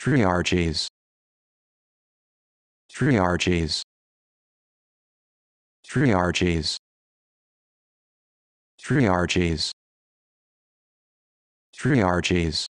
Three RGs. Three RGs. Three RGs. Three RGs. Three RGs.